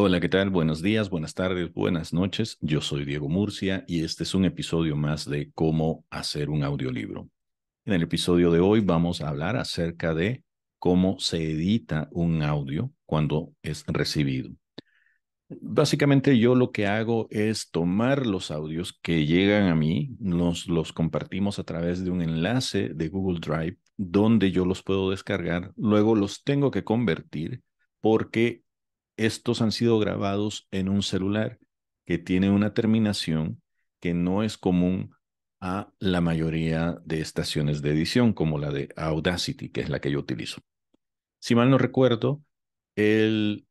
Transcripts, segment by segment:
Hola, ¿qué tal? Buenos días, buenas tardes, buenas noches. Yo soy Diego Murcia y este es un episodio más de cómo hacer un audiolibro. En el episodio de hoy vamos a hablar acerca de cómo se edita un audio cuando es recibido. Básicamente yo lo que hago es tomar los audios que llegan a mí, nos los compartimos a través de un enlace de Google Drive donde yo los puedo descargar, luego los tengo que convertir porque estos han sido grabados en un celular que tiene una terminación que no es común a la mayoría de estaciones de edición como la de Audacity, que es la que yo utilizo. Si mal no recuerdo, el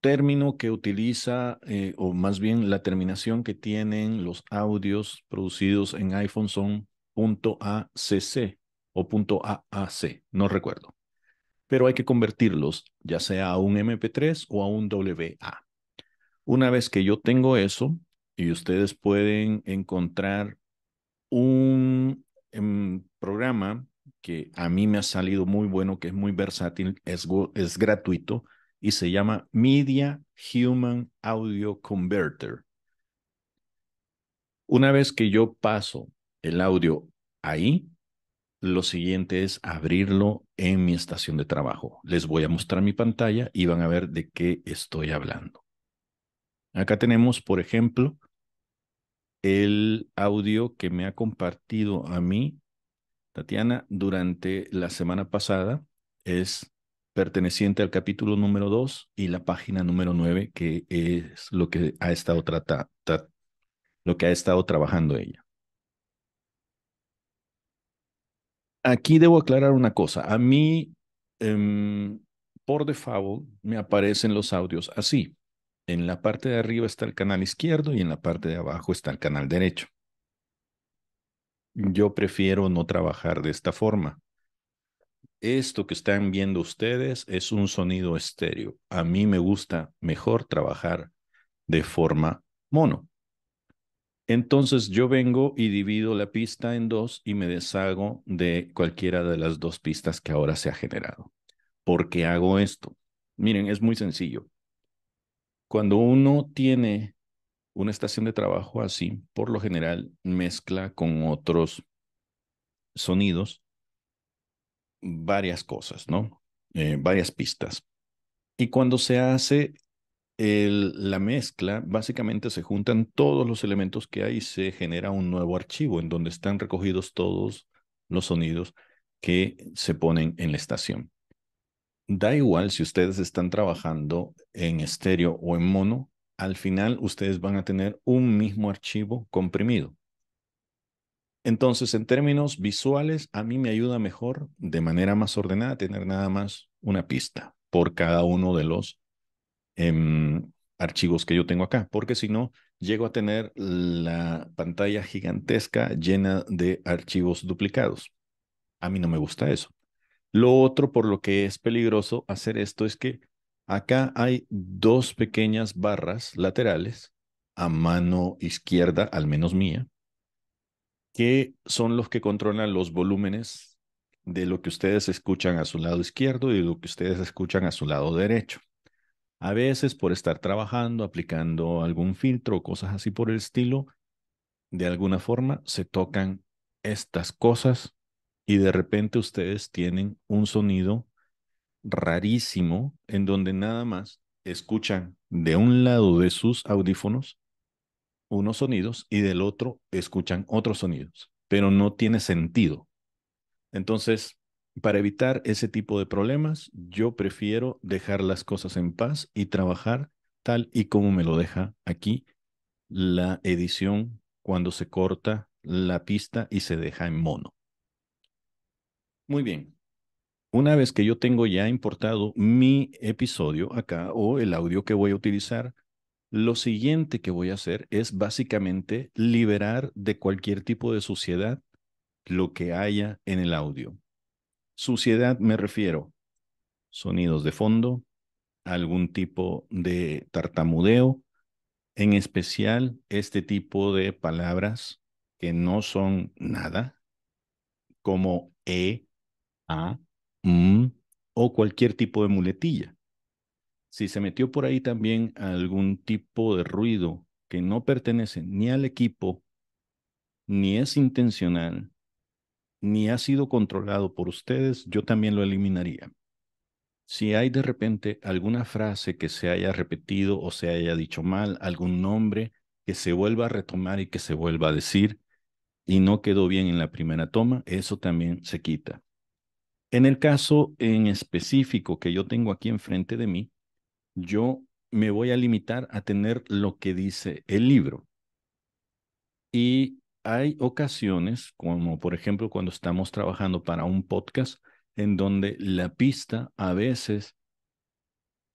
término que utiliza, eh, o más bien la terminación que tienen los audios producidos en iPhone son .acc o .aac, no recuerdo. Pero hay que convertirlos ya sea a un MP3 o a un WA. Una vez que yo tengo eso, y ustedes pueden encontrar un, em, programa que a mí me ha salido muy bueno, que es muy versátil, es gratuito, y se llama Media Human Audio Converter. Una vez que yo paso el audio ahí, lo siguiente es abrirlo en mi estación de trabajo. Les voy a mostrar mi pantalla y van a ver de qué estoy hablando. Acá tenemos, por ejemplo, el audio que me ha compartido a mí Tatiana durante la semana pasada. Es perteneciente al capítulo número 2 y la página número 9, que es lo que ha estado, lo que ha estado trabajando ella. Aquí debo aclarar una cosa. A mí, em, por default, me aparecen los audios así. En la parte de arriba está el canal izquierdo y en la parte de abajo está el canal derecho. Yo prefiero no trabajar de esta forma esto que están viendo ustedes es un sonido estéreo. A mí me gusta mejor trabajar de forma mono. Entonces yo vengo y divido la pista en dos y me deshago de cualquiera de las dos pistas que ahora se ha generado. ¿Por qué hago esto? Miren, es muy sencillo. Cuando uno tiene una estación de trabajo así, por lo general mezcla con otros sonidos varias cosas, ¿no? Eh, varias pistas. Y cuando se hace el, la mezcla, básicamente se juntan todos los elementos que hay y se genera un nuevo archivo en donde están recogidos todos los sonidos que se ponen en la estación. Da igual si ustedes están trabajando en estéreo o en mono, al final ustedes van a tener un mismo archivo comprimido. Entonces, en términos visuales, a mí me ayuda mejor, de manera más ordenada, tener nada más una pista por cada uno de los em, archivos que yo tengo acá, porque si no, llego a tener la pantalla gigantesca llena de archivos duplicados. A mí no me gusta eso. Lo otro por lo que es peligroso hacer esto es que acá hay dos pequeñas barras laterales a mano izquierda, al menos mía, que son los que controlan los volúmenes de lo que ustedes escuchan a su lado izquierdo y de lo que ustedes escuchan a su lado derecho. A veces por estar trabajando, aplicando algún filtro o cosas así por el estilo, de alguna forma se tocan estas cosas y de repente ustedes tienen un sonido rarísimo en donde nada más escuchan de un lado de sus audífonos unos sonidos y del otro escuchan otros sonidos, pero no tiene sentido. Entonces, para evitar ese tipo de problemas, yo prefiero dejar las cosas en paz y trabajar tal y como me lo deja aquí la edición cuando se corta la pista y se deja en mono. Muy bien. Una vez que yo tengo ya importado mi episodio acá o el audio que voy a utilizar, lo siguiente que voy a hacer es básicamente liberar de cualquier tipo de suciedad lo que haya en el audio. Suciedad me refiero sonidos de fondo, algún tipo de tartamudeo, en especial este tipo de palabras que no son nada, como e, a, m o cualquier tipo de muletilla si se metió por ahí también algún tipo de ruido que no pertenece ni al equipo, ni es intencional, ni ha sido controlado por ustedes, yo también lo eliminaría. Si hay de repente alguna frase que se haya repetido o se haya dicho mal, algún nombre que se vuelva a retomar y que se vuelva a decir y no quedó bien en la primera toma, eso también se quita. En el caso en específico que yo tengo aquí enfrente de mí, yo me voy a limitar a tener lo que dice el libro. Y hay ocasiones, como por ejemplo cuando estamos trabajando para un podcast, en donde la pista a veces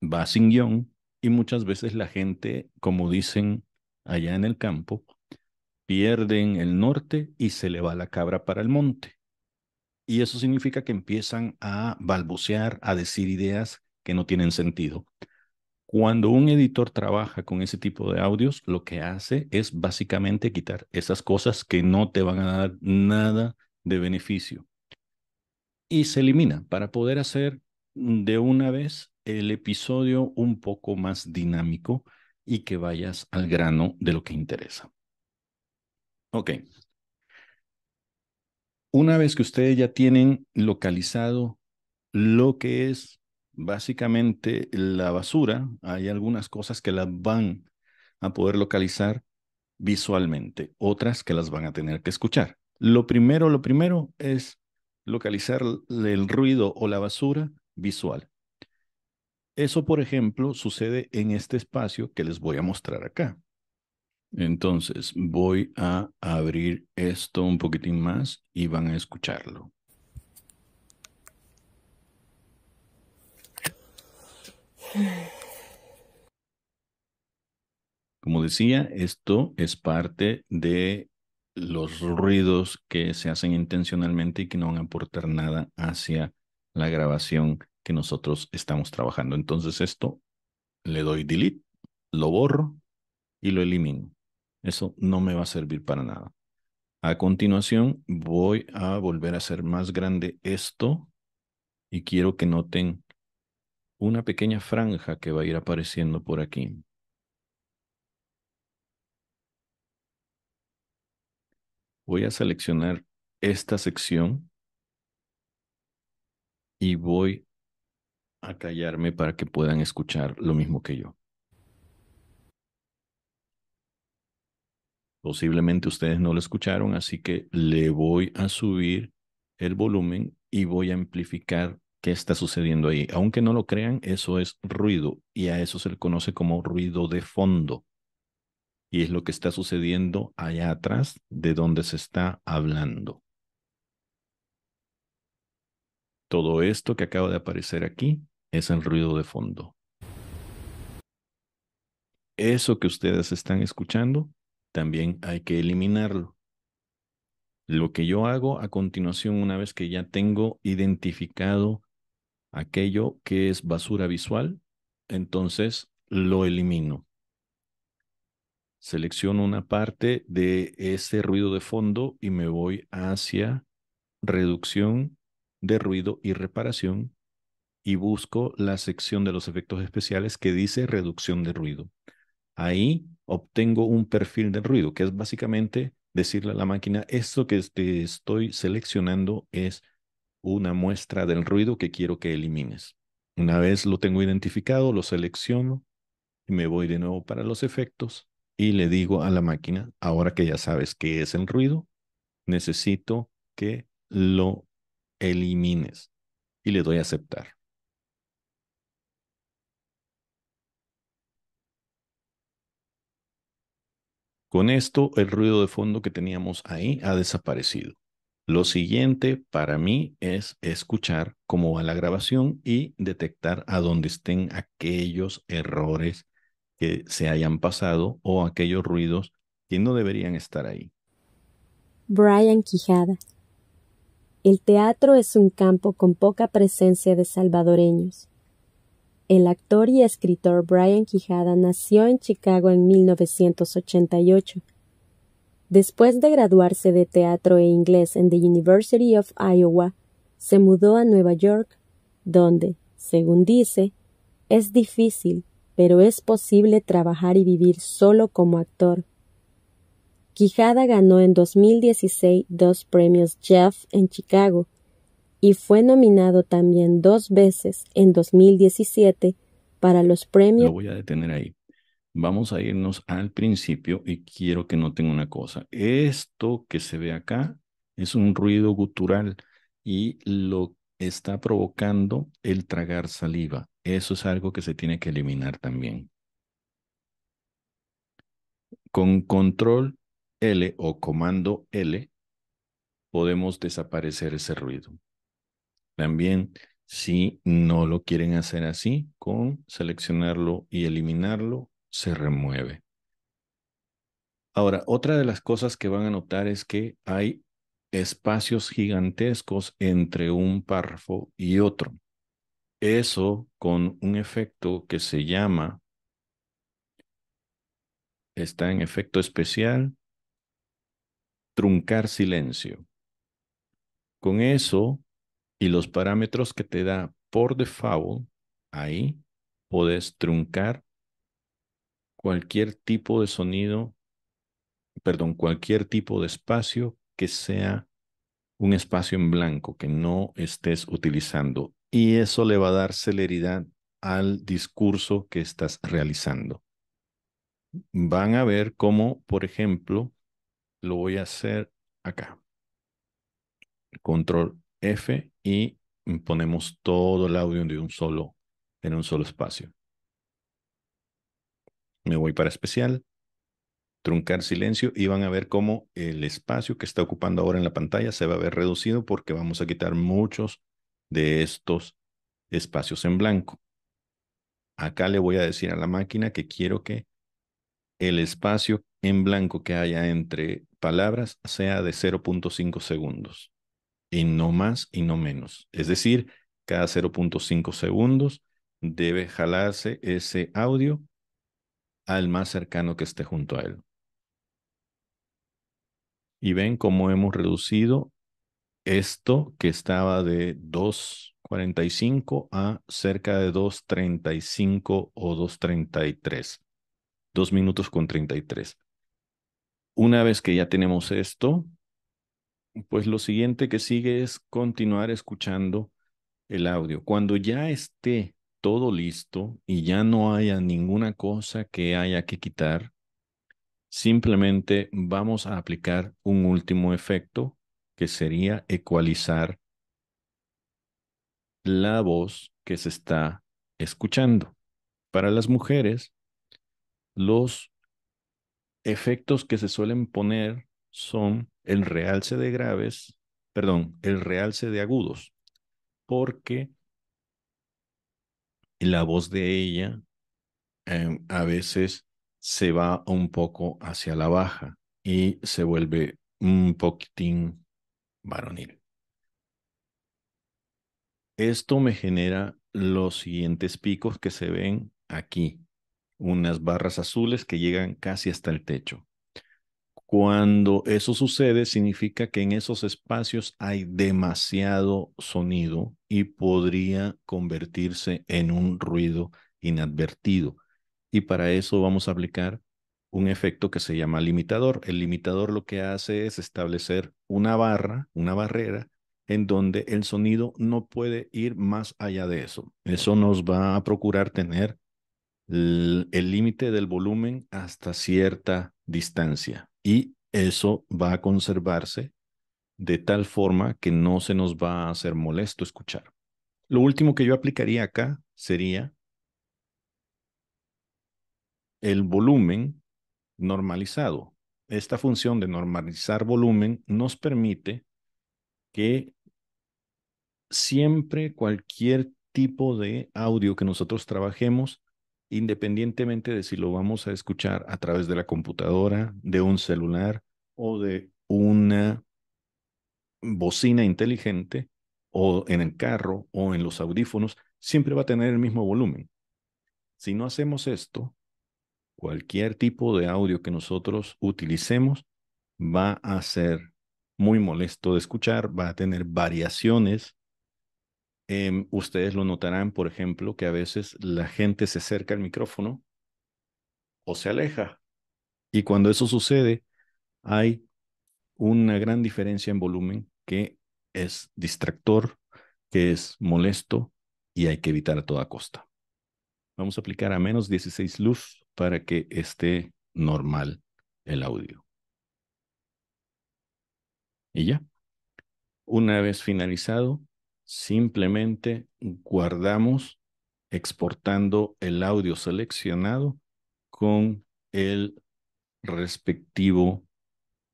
va sin guión y muchas veces la gente, como dicen allá en el campo, pierden el norte y se le va la cabra para el monte. Y eso significa que empiezan a balbucear, a decir ideas que no tienen sentido. Cuando un editor trabaja con ese tipo de audios, lo que hace es básicamente quitar esas cosas que no te van a dar nada de beneficio. Y se elimina para poder hacer de una vez el episodio un poco más dinámico y que vayas al grano de lo que interesa. Ok. Una vez que ustedes ya tienen localizado lo que es básicamente la basura, hay algunas cosas que las van a poder localizar visualmente, otras que las van a tener que escuchar. Lo primero, lo primero es localizar el ruido o la basura visual. Eso, por ejemplo, sucede en este espacio que les voy a mostrar acá. Entonces, voy a abrir esto un poquitín más y van a escucharlo. Como decía, esto es parte de los ruidos que se hacen intencionalmente y que no van a aportar nada hacia la grabación que nosotros estamos trabajando. Entonces esto le doy delete, lo borro y lo elimino. Eso no me va a servir para nada. A continuación voy a volver a hacer más grande esto y quiero que noten una pequeña franja que va a ir apareciendo por aquí. Voy a seleccionar esta sección y voy a callarme para que puedan escuchar lo mismo que yo. Posiblemente ustedes no lo escucharon, así que le voy a subir el volumen y voy a amplificar qué está sucediendo ahí. Aunque no lo crean, eso es ruido y a eso se le conoce como ruido de fondo. Y es lo que está sucediendo allá atrás de donde se está hablando. Todo esto que acaba de aparecer aquí es el ruido de fondo. Eso que ustedes están escuchando también hay que eliminarlo. Lo que yo hago a continuación, una vez que ya tengo identificado aquello que es basura visual, entonces lo elimino. Selecciono una parte de ese ruido de fondo y me voy hacia reducción de ruido y reparación y busco la sección de los efectos especiales que dice reducción de ruido. Ahí obtengo un perfil de ruido, que es básicamente decirle a la máquina, esto que estoy seleccionando es una muestra del ruido que quiero que elimines. Una vez lo tengo identificado, lo selecciono y me voy de nuevo para los efectos y le digo a la máquina, ahora que ya sabes qué es el ruido, necesito que lo elimines y le doy a aceptar. Con esto, el ruido de fondo que teníamos ahí ha desaparecido. Lo siguiente para mí es escuchar cómo va la grabación y detectar a dónde estén aquellos errores que se hayan pasado o aquellos ruidos que no deberían estar ahí. Brian Quijada El teatro es un campo con poca presencia de salvadoreños. El actor y escritor Brian Quijada nació en Chicago en 1988 Después de graduarse de teatro e inglés en the University of Iowa, se mudó a Nueva York, donde, según dice, es difícil, pero es posible trabajar y vivir solo como actor. Quijada ganó en 2016 dos premios Jeff en Chicago y fue nominado también dos veces en 2017 para los premios. voy a detener ahí vamos a irnos al principio y quiero que noten una cosa. Esto que se ve acá es un ruido gutural y lo está provocando el tragar saliva. Eso es algo que se tiene que eliminar también. Con control L o comando L podemos desaparecer ese ruido. También si no lo quieren hacer así, con seleccionarlo y eliminarlo, se remueve. Ahora, otra de las cosas que van a notar es que hay espacios gigantescos entre un párrafo y otro. Eso con un efecto que se llama, está en efecto especial, truncar silencio. Con eso y los parámetros que te da por default, ahí podés truncar cualquier tipo de sonido, perdón, cualquier tipo de espacio que sea un espacio en blanco que no estés utilizando. Y eso le va a dar celeridad al discurso que estás realizando. Van a ver cómo, por ejemplo, lo voy a hacer acá. Control F y ponemos todo el audio en un solo, en un solo espacio me voy para especial, truncar silencio y van a ver cómo el espacio que está ocupando ahora en la pantalla se va a ver reducido porque vamos a quitar muchos de estos espacios en blanco. Acá le voy a decir a la máquina que quiero que el espacio en blanco que haya entre palabras sea de 0.5 segundos y no más y no menos. Es decir, cada 0.5 segundos debe jalarse ese audio al más cercano que esté junto a él. Y ven cómo hemos reducido esto que estaba de 2.45 a cerca de 2.35 o 2.33. Dos minutos con 33. Una vez que ya tenemos esto, pues lo siguiente que sigue es continuar escuchando el audio. Cuando ya esté todo listo y ya no haya ninguna cosa que haya que quitar, simplemente vamos a aplicar un último efecto que sería ecualizar la voz que se está escuchando. Para las mujeres, los efectos que se suelen poner son el realce de graves, perdón, el realce de agudos, porque y la voz de ella em, a veces se va un poco hacia la baja y se vuelve un poquitín varonil. Esto me genera los siguientes picos que se ven aquí, unas barras azules que llegan casi hasta el techo. Cuando eso sucede, significa que en esos espacios hay demasiado sonido y podría convertirse en un ruido inadvertido. Y para eso vamos a aplicar un efecto que se llama limitador. El limitador lo que hace es establecer una barra, una barrera, en donde el sonido no puede ir más allá de eso. Eso nos va a procurar tener el límite del volumen hasta cierta distancia y eso va a conservarse de tal forma que no se nos va a hacer molesto escuchar. Lo último que yo aplicaría acá sería el volumen normalizado. Esta función de normalizar volumen nos permite que siempre cualquier tipo de audio que nosotros trabajemos independientemente de si lo vamos a escuchar a través de la computadora, de un celular o de una bocina inteligente o en el carro o en los audífonos, siempre va a tener el mismo volumen. Si no hacemos esto, cualquier tipo de audio que nosotros utilicemos va a ser muy molesto de escuchar, va a tener variaciones Em, ustedes lo notarán, por ejemplo, que a veces la gente se acerca al micrófono o se aleja. Y cuando eso sucede, hay una gran diferencia en volumen que es distractor, que es molesto y hay que evitar a toda costa. Vamos a aplicar a menos 16 luz para que esté normal el audio. Y ya. Una vez finalizado, Simplemente guardamos exportando el audio seleccionado con el respectivo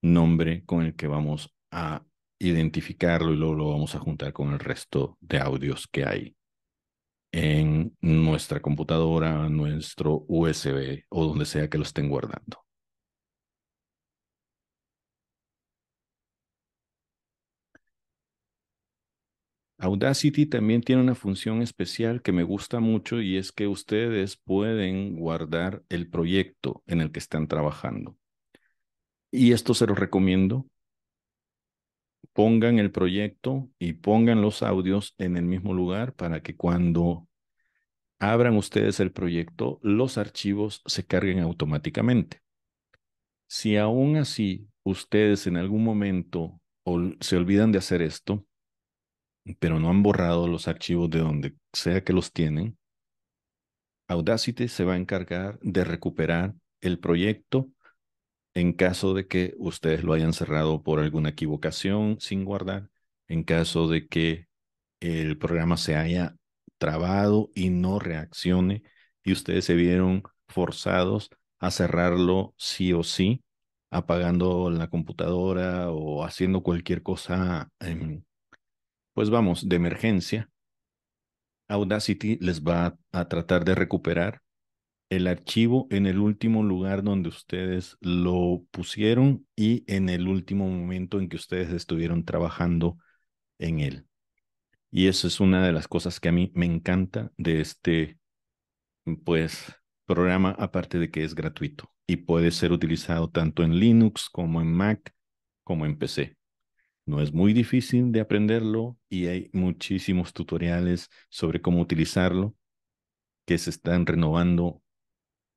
nombre con el que vamos a identificarlo y luego lo vamos a juntar con el resto de audios que hay en nuestra computadora, nuestro USB o donde sea que lo estén guardando. Audacity también tiene una función especial que me gusta mucho y es que ustedes pueden guardar el proyecto en el que están trabajando. Y esto se los recomiendo. Pongan el proyecto y pongan los audios en el mismo lugar para que cuando abran ustedes el proyecto, los archivos se carguen automáticamente. Si aún así ustedes en algún momento se olvidan de hacer esto, pero no han borrado los archivos de donde sea que los tienen, Audacity se va a encargar de recuperar el proyecto en caso de que ustedes lo hayan cerrado por alguna equivocación sin guardar, en caso de que el programa se haya trabado y no reaccione y ustedes se vieron forzados a cerrarlo sí o sí, apagando la computadora o haciendo cualquier cosa em, pues vamos, de emergencia. Audacity les va a, tratar de recuperar el archivo en el último lugar donde ustedes lo pusieron y en el último momento en que ustedes estuvieron trabajando en él. Y eso es una de las cosas que a mí me encanta de este pues programa aparte de que es gratuito y puede ser utilizado tanto en Linux como en Mac como en PC. No es muy difícil de aprenderlo y hay muchísimos tutoriales sobre cómo utilizarlo que se están renovando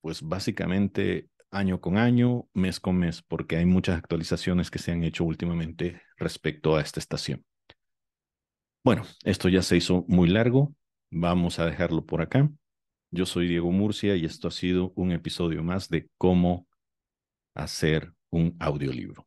pues básicamente año con año, mes con mes, porque hay muchas actualizaciones que se han hecho últimamente respecto a esta estación. Bueno, esto ya se hizo muy largo, vamos a dejarlo por acá. Yo soy Diego Murcia y esto ha sido un episodio más de cómo hacer un audiolibro.